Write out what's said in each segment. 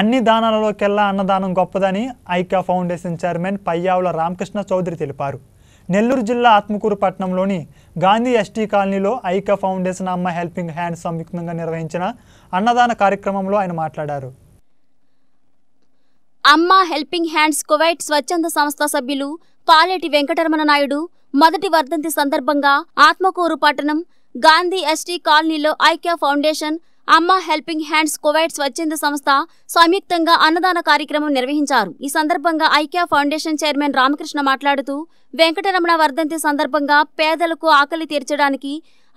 అన్ని దానాలలోకెల్లా అన్నదానం గొప్పదని ఐక్య ఫౌండేషన్ చైర్మన్ పయ్యావుల రామకృష్ణ చౌదరి తెలిపారు నెల్లూరు జిల్లా ఆత్మకూరు పట్టణంలోని గాంధీ ఎస్టీ కాలనీలో ఐక్య ఫౌండేషన్ అమ్మ హెల్పింగ్ హ్యాండ్ సంయుక్తంగా నిర్వహించిన అన్నదాన కార్యక్రమంలో ఆయన మాట్లాడారు అమ్మ హెల్పింగ్ హ్యాండ్స్ కువైట్ స్వచ్ఛంద సంస్థ సభ్యులు పాలేటి వెంకటరమణ నాయుడు మొదటి వర్ధంతి సందర్భంగా ఆత్మకూరు పట్టణం గాంధీ ఎస్టీ కాలనీలో ఐక్య ఫౌండేషన్ అమ్మ హెల్పింగ్ హ్యాండ్స్ కోవైడ్ స్వచ్ఛంద సంస్థ సంయుక్తంగా అన్నదాన కార్యక్రమం నిర్వహించారు ఈ సందర్భంగా ఐక్యా ఫౌండేషన్ చైర్మన్ రామకృష్ణ మాట్లాడుతూ వెంకటరమణ వర్ధంతి సందర్భంగా పేదలకు ఆకలి తీర్చడానికి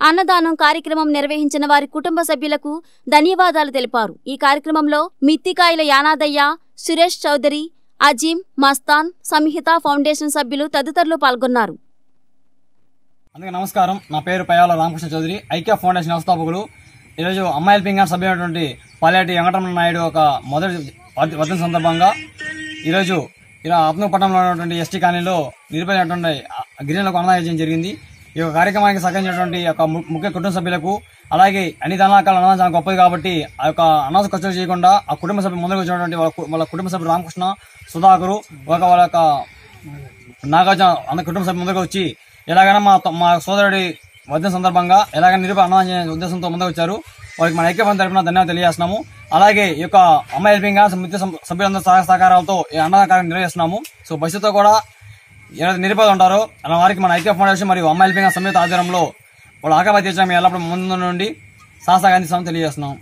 అన్నదానం కార్యక్రమం నిర్వహించిన వారి కుటుంబ సభ్యులకు ధన్యవాదాలు తెలిపారు ఈ కార్యక్రమంలో మిత్తికాయల యానాదయ్య సురేష్ చౌదరి అజీం మస్తాన్ సంహిత ఫౌండేషన్ సభ్యులు తదితరులు పాల్గొన్నారు అందుకే నమస్కారం నా పేరు పయాల రామకృష్ణ చౌదరి ఐక్య ఫౌండేషన్ వ్యవస్థాపకులు ఈరోజు అమ్మాయిల పింగాన్ సభ్యునటువంటి పాలేటి వెంకటరమణ నాయుడు ఒక మొదటి వర్ధన సందర్భంగా ఈరోజు ఇలా అప్నపట్నంలో ఉన్నటువంటి ఎస్టీ కాలనీలో నిరుపైనటువంటి గిరిజనులకు అన్నదానం జరిగింది ఈ యొక్క కార్యక్రమానికి సహకరించినటువంటి యొక్క ముఖ్య కుటుంబ సభ్యులకు అలాగే అన్ని దానాకాల అన్నదానం గొప్పది కాబట్టి ఆ యొక్క అనాథ ఖర్చులు చేయకుండా ఆ కుటుంబ సభ్యులు ముందుకు వచ్చినటువంటి వాళ్ళ కుటుంబ సభ్యులు రామకృష్ణ సుధాకరు ఒక వాళ్ళ యొక్క నాగార్జున కుటుంబ సభ్యులు ముందుకు వచ్చి ఎలాగైనా మా మా సోదరుడి వద్ద సందర్భంగా ఎలాగ నిరూపణ అన్నదానం ఉద్దేశంతో ముందుకు వచ్చారు వారికి మన ఐక్యపం తరఫున ధన్యవాదాలు తెలియజేస్తున్నాము అలాగే ఈ యొక్క అమ్మాయి హెల్పింగ్ మిత్ర సభ్యులందరూ సహాయ సహకారాలతో ఈ అన్నదాన కార్యం నిర్వహిస్తున్నాము సో భవిష్యత్తులో కూడా ఎవరైతే నిరుపేద ఉంటారో అలా వారికి మన ఐక్య ఫౌండేషన్ మరియు అమ్మాయి హెల్పింగ్ సంయుక్త ఆధ్వర్యంలో వాళ్ళు ఆకాబాద్ తీర్చడం ఎల్లప్పుడూ ముందు నుండి సహసాగా అందిస్తామని తెలియజేస్తున్నాం